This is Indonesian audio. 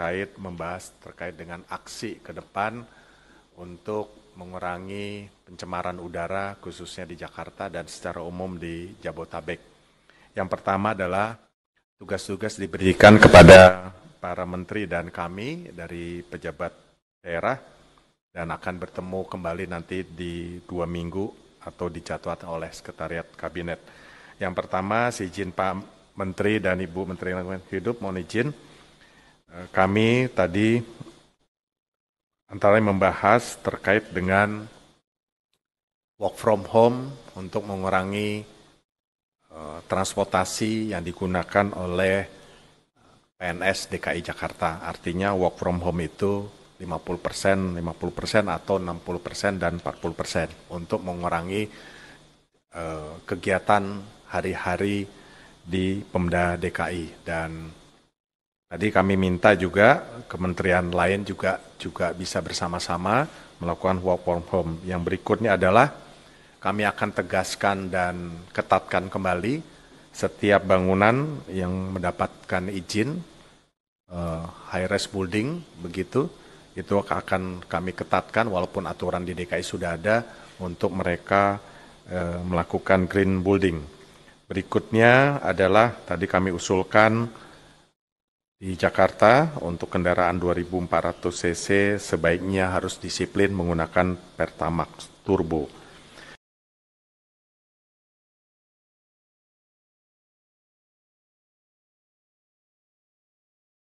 terkait membahas terkait dengan aksi ke depan untuk mengurangi pencemaran udara khususnya di Jakarta dan secara umum di Jabotabek. Yang pertama adalah tugas-tugas diberikan kepada para menteri dan kami dari pejabat daerah dan akan bertemu kembali nanti di dua minggu atau dijadwalkan oleh sekretariat kabinet. Yang pertama, si izin Pak Menteri dan Ibu Menteri Lingkungan Hidup mohon izin Eh, kami tadi antara membahas terkait dengan work from home untuk mengurangi eh, transportasi yang digunakan oleh PNS DKI Jakarta. Artinya work from home itu 50 persen, 50 persen atau 60 persen dan 40 persen untuk mengurangi eh, kegiatan hari-hari di Pemda DKI dan Tadi kami minta juga kementerian lain juga juga bisa bersama-sama melakukan work from home. Yang berikutnya adalah kami akan tegaskan dan ketatkan kembali setiap bangunan yang mendapatkan izin uh, high rise building begitu itu akan kami ketatkan walaupun aturan di DKI sudah ada untuk mereka uh, melakukan green building. Berikutnya adalah tadi kami usulkan di Jakarta, untuk kendaraan 2.400 cc sebaiknya harus disiplin menggunakan Pertamax Turbo